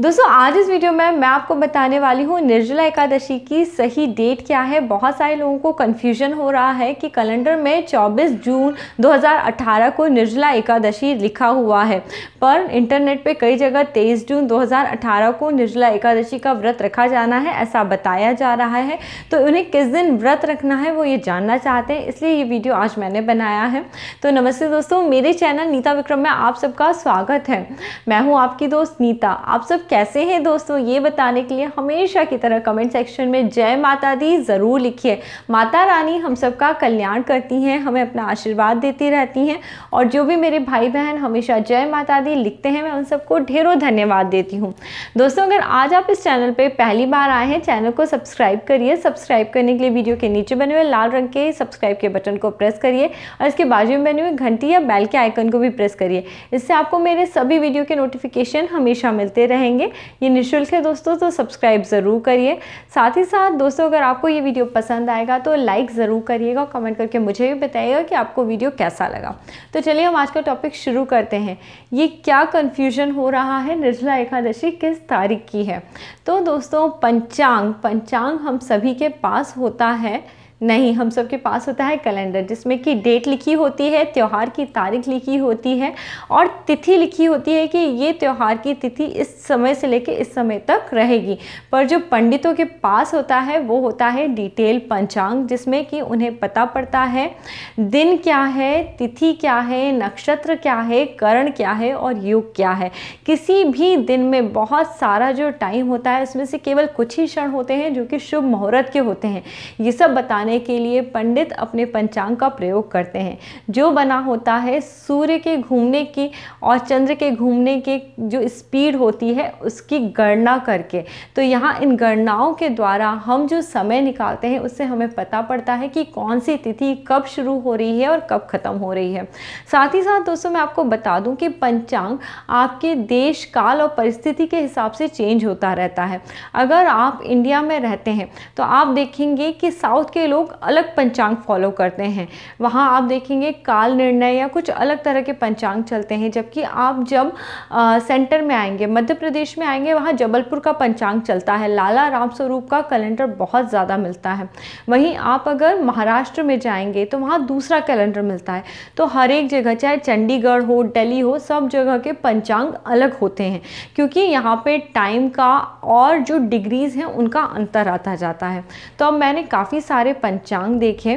दोस्तों आज इस वीडियो में मैं आपको बताने वाली हूँ निर्जला एकादशी की सही डेट क्या है बहुत सारे लोगों को कन्फ्यूजन हो रहा है कि कैलेंडर में 24 जून 2018 को निर्जला एकादशी लिखा हुआ है पर इंटरनेट पे कई जगह 23 जून 2018 को निर्जला एकादशी का व्रत रखा जाना है ऐसा बताया जा रहा है तो उन्हें किस दिन व्रत रखना है वो ये जानना चाहते हैं इसलिए ये वीडियो आज मैंने बनाया है तो नमस्ते दोस्तों मेरे चैनल नीता विक्रम में आप सबका स्वागत है मैं हूँ आपकी दोस्त नीता आप सब कैसे हैं दोस्तों ये बताने के लिए हमेशा की तरह कमेंट सेक्शन में जय माता दी ज़रूर लिखिए माता रानी हम सबका कल्याण करती हैं हमें अपना आशीर्वाद देती रहती हैं और जो भी मेरे भाई बहन हमेशा जय माता दी लिखते हैं मैं उन सबको ढेरों धन्यवाद देती हूँ दोस्तों अगर आज आप इस चैनल पर पहली बार आए हैं चैनल को सब्सक्राइब करिए सब्सक्राइब करने के लिए वीडियो के नीचे बने हुए लाल रंग के सब्सक्राइब के बटन को प्रेस करिए और इसके बाजू में बने हुए घंटी या बैल के आइकन को भी प्रेस करिए इससे आपको मेरे सभी वीडियो के नोटिफिकेशन हमेशा मिलते रहेंगे करेंगे ये निःशुल्क है दोस्तों तो सब्सक्राइब ज़रूर करिए साथ ही साथ दोस्तों अगर आपको ये वीडियो पसंद आएगा तो लाइक ज़रूर करिएगा कमेंट करके मुझे भी बताइएगा कि आपको वीडियो कैसा लगा तो चलिए हम आज का टॉपिक शुरू करते हैं ये क्या कन्फ्यूजन हो रहा है निर्जला एकादशी किस तारीख की है तो दोस्तों पंचांग पंचांग हम सभी के पास होता है नहीं हम सब के पास होता है कैलेंडर जिसमें कि डेट लिखी होती है त्यौहार की तारीख लिखी होती है और तिथि लिखी होती है कि ये त्यौहार की तिथि इस समय से लेके इस समय तक रहेगी पर जो पंडितों के पास होता है वो होता है डिटेल पंचांग जिसमें कि उन्हें पता पड़ता है दिन क्या है तिथि क्या है नक्षत्र क्या है करण क्या है और युग क्या है किसी भी दिन में बहुत सारा जो टाइम होता है उसमें से केवल कुछ ही क्षण होते हैं जो कि शुभ मुहूर्त के होते हैं ये सब बताने बनाने के लिए पंडित अपने पंचांग का प्रयोग करते हैं जो बना होता है सूर्य के घूमने की और चंद्र के घूमने की जो स्पीड होती है उसकी गणना करके तो यहाँ इन गणनाओं के द्वारा हम जो समय निकालते हैं उससे हमें पता पड़ता है कि कौन सी तिथि कब शुरू हो रही है और कब ख़त्म हो रही है साथ ही साथ दोस्तों मैं आपको बता दूं कि पंचांग आपके देश काल और परिस्थिति के हिसाब से चेंज होता रहता है अगर आप इंडिया में रहते हैं तो आप देखेंगे कि साउथ के लोग लोग अलग पंचांग फॉलो करते हैं वहाँ आप देखेंगे काल निर्णय या कुछ अलग तरह के पंचांग चलते हैं जबकि आप जब आ, सेंटर में आएंगे मध्य प्रदेश में आएंगे वहाँ जबलपुर का पंचांग चलता है लाला राम स्वरूप का कैलेंडर बहुत ज़्यादा मिलता है वहीं आप अगर महाराष्ट्र में जाएंगे तो वहाँ दूसरा कैलेंडर मिलता है तो हर एक जगह चाहे चंडीगढ़ हो डेली हो सब जगह के पंचांग अलग होते हैं क्योंकि यहाँ पे टाइम का और जो डिग्रीज़ हैं उनका अंतर आता जाता है तो अब मैंने काफ़ी सारे पंचांग देखे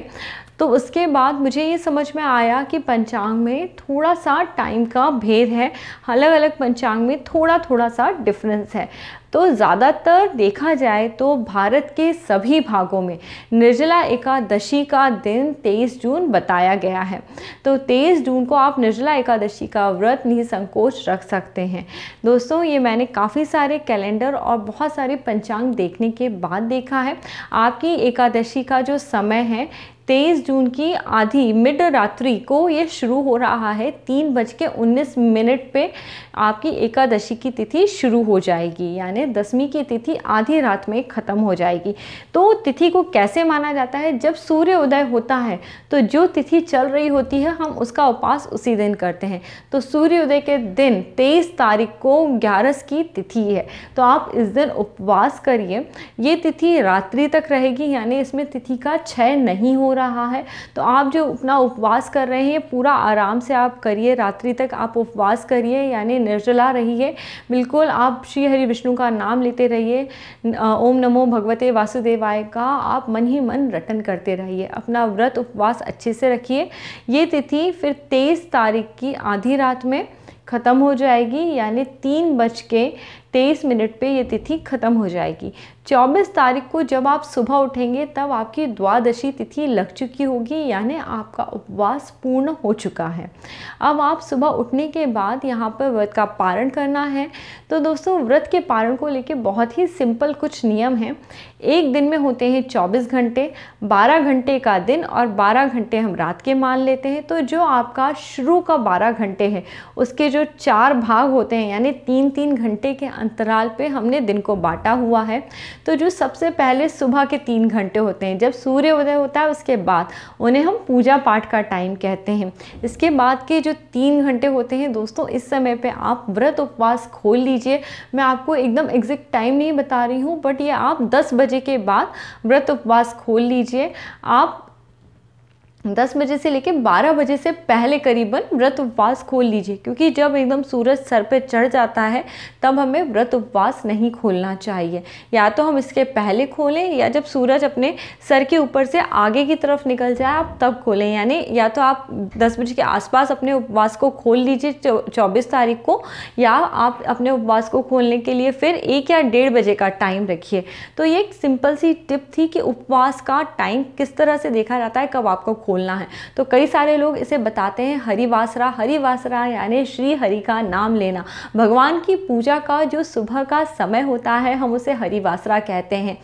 तो उसके बाद मुझे ये समझ में आया कि पंचांग में थोड़ा सा टाइम का भेद है अलग अलग पंचांग में थोड़ा थोड़ा सा डिफरेंस है तो ज़्यादातर देखा जाए तो भारत के सभी भागों में निर्जला एकादशी का दिन 23 जून बताया गया है तो 23 जून को आप निर्जला एकादशी का व्रत निसंकोच रख सकते हैं दोस्तों ये मैंने काफ़ी सारे कैलेंडर और बहुत सारे पंचांग देखने के बाद देखा है आपकी एकादशी का जो समय है तेईस जून की आधी मिड रात्रि को ये शुरू हो रहा है तीन बज के उन्नीस मिनट पे आपकी एकादशी की तिथि शुरू हो जाएगी यानी दसवीं की तिथि आधी रात में ख़त्म हो जाएगी तो तिथि को कैसे माना जाता है जब सूर्य उदय होता है तो जो तिथि चल रही होती है हम उसका उपवास उसी दिन करते हैं तो सूर्योदय के दिन तेईस तारीख को ग्यारस की तिथि है तो आप इस दिन उपवास करिए ये तिथि रात्रि तक रहेगी यानी इसमें तिथि का क्षय नहीं हो रहा है तो आप जो अपना उपवास कर रहे हैं पूरा आराम से आप करिए रात्रि तक आप उपवास करिए यानी निर्जला रहिए बिल्कुल आप श्री हरि विष्णु का नाम लेते रहिए ओम नमो भगवते वासुदेवाय का आप मन ही मन रटन करते रहिए अपना व्रत उपवास अच्छे से रखिए ये तिथि फिर तेईस तारीख की आधी रात में ख़त्म हो जाएगी यानी तीन बज के तेईस मिनट पे ये तिथि ख़त्म हो जाएगी चौबीस तारीख को जब आप सुबह उठेंगे तब आपकी द्वादशी तिथि लग चुकी होगी यानी आपका उपवास पूर्ण हो चुका है अब आप सुबह उठने के बाद यहाँ पर व्रत का पारण करना है तो दोस्तों व्रत के पारण को लेके बहुत ही सिंपल कुछ नियम हैं एक दिन में होते हैं 24 घंटे 12 घंटे का दिन और 12 घंटे हम रात के मान लेते हैं तो जो आपका शुरू का 12 घंटे है उसके जो चार भाग होते हैं यानी तीन तीन घंटे के अंतराल पे हमने दिन को बांटा हुआ है तो जो सबसे पहले सुबह के तीन घंटे होते हैं जब सूर्योदय होता है उसके बाद उन्हें हम पूजा पाठ का टाइम कहते हैं इसके बाद के जो तीन घंटे होते हैं दोस्तों इस समय पर आप व्रत उपवास खोल लीजिए मैं आपको एकदम एग्जैक्ट टाइम नहीं बता रही हूँ बट ये आप दस बजे के बाद व्रत उपवास खोल लीजिए आप दस बजे से लेकर बारह बजे से पहले करीबन व्रत उपवास खोल लीजिए क्योंकि जब एकदम सूरज सर पे चढ़ जाता है तब हमें व्रत उपवास नहीं खोलना चाहिए या तो हम इसके पहले खोलें या जब सूरज अपने सर के ऊपर से आगे की तरफ निकल जाए आप तब खोलें यानी या तो आप दस बजे के आसपास अपने उपवास को खोल लीजिए चौबीस तारीख को या आप अपने उपवास को खोलने के लिए फिर एक या डेढ़ बजे का टाइम रखिए तो ये एक सिंपल सी टिप थी कि उपवास का टाइम किस तरह से देखा जाता है कब आपको खोलना है तो कई सारे लोग इसे बताते हैं हरिवासरा हरिवासरा यानी श्री हरि का नाम लेना भगवान की पूजा का जो सुबह का समय होता है हम उसे हरिवासरा कहते हैं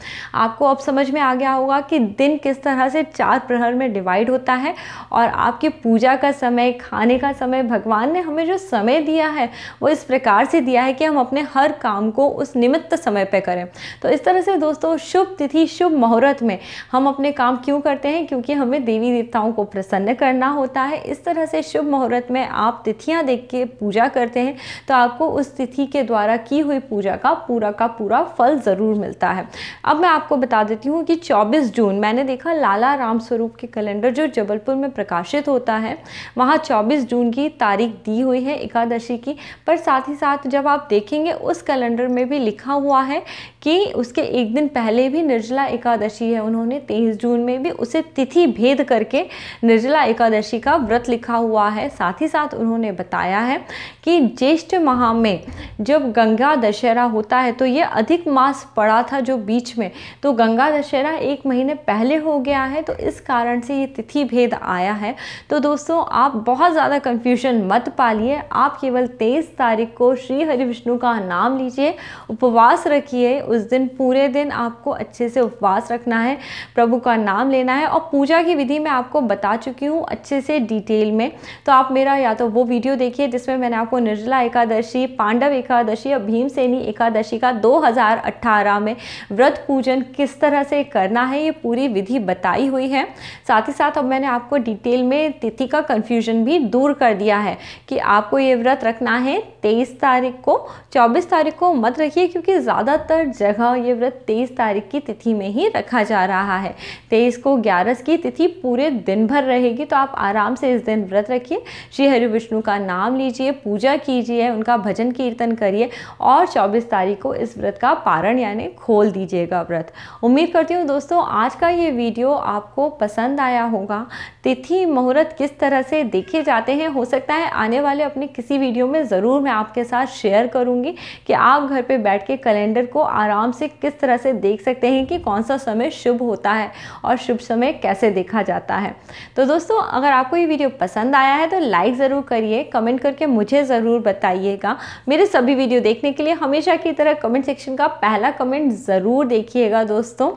आपको अब समझ में आ गया होगा कि दिन किस तरह से चार प्रहर में डिवाइड होता है और आपकी पूजा का समय खाने का समय भगवान ने हमें जो समय दिया है वो इस प्रकार से दिया है कि हम अपने हर काम को उस निमित्त समय पर करें तो इस तरह से दोस्तों शुभ तिथि शुभ मुहूर्त में हम अपने काम क्यों करते हैं क्योंकि हमें देवी देवता देवताओं को प्रसन्न करना होता है इस तरह से शुभ मुहूर्त में आप तिथियां देख के पूजा करते हैं तो आपको उस तिथि के द्वारा की हुई पूजा का पूरा का पूरा फल ज़रूर मिलता है अब मैं आपको बता देती हूँ कि 24 जून मैंने देखा लाला राम स्वरूप के कैलेंडर जो जबलपुर में प्रकाशित होता है वहाँ चौबीस जून की तारीख दी हुई है एकादशी की पर साथ ही साथ जब आप देखेंगे उस कैलेंडर में भी लिखा हुआ है कि उसके एक दिन पहले भी निर्जला एकादशी है उन्होंने तेईस जून में भी उसे तिथि भेद करके निर्जला एकादशी का व्रत लिखा हुआ है साथ ही साथ उन्होंने बताया है कि ज्येष्ठ माह में जब गंगा दशहरा होता है तो ये अधिक मास पड़ा था जो बीच में तो गंगा दशहरा एक महीने पहले हो गया है तो इस कारण से ये तिथि भेद आया है तो दोस्तों आप बहुत ज़्यादा कन्फ्यूजन मत पालिए आप केवल तेईस तारीख को श्री हरि विष्णु का नाम लीजिए उपवास रखिए उस दिन पूरे दिन आपको अच्छे से उपवास रखना है प्रभु का नाम लेना है और पूजा की विधि में आपको आपको बता चुकी हूँ अच्छे से डिटेल में तो आप मेरा या तो वो वीडियो देखिए जिसमें मैंने आपको निर्जला एकादशी पांडव एकादशी और भीमसेनी एकादशी का 2018 में व्रत पूजन किस तरह से करना है ये पूरी विधि बताई हुई है साथ ही साथ अब मैंने आपको डिटेल में तिथि का कन्फ्यूजन भी दूर कर दिया है कि आपको ये व्रत रखना है तेईस तारीख को चौबीस तारीख को मत रखिए क्योंकि ज़्यादातर जगह ये व्रत तेईस तारीख की तिथि में ही रखा जा रहा है तेईस को ग्यारह की तिथि पूरे दिन भर रहेगी तो आप आराम से इस दिन व्रत रखिए श्री हरि विष्णु का नाम लीजिए पूजा कीजिए उनका भजन कीर्तन करिए और 24 तारीख को इस व्रत का पारण यानी खोल दीजिएगा व्रत उम्मीद करती हूँ दोस्तों आज का ये वीडियो आपको पसंद आया होगा तिथि मुहूर्त किस तरह से देखे जाते हैं हो सकता है आने वाले अपने किसी वीडियो में ज़रूर मैं आपके साथ शेयर करूँगी कि आप घर पर बैठ के कैलेंडर को आराम से किस तरह से देख सकते हैं कि कौन सा समय शुभ होता है और शुभ समय कैसे देखा जाता है तो दोस्तों अगर आपको ये वीडियो पसंद आया है तो लाइक ज़रूर करिए कमेंट करके मुझे ज़रूर बताइएगा मेरे सभी वीडियो देखने के लिए हमेशा की तरह कमेंट सेक्शन का पहला कमेंट ज़रूर देखिएगा दोस्तों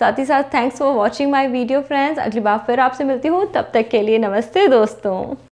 साथ ही साथ thanks for watching my video friends अगली बार फिर आपसे मिलती हूँ तब तक के लिए नमस्ते दोस्तों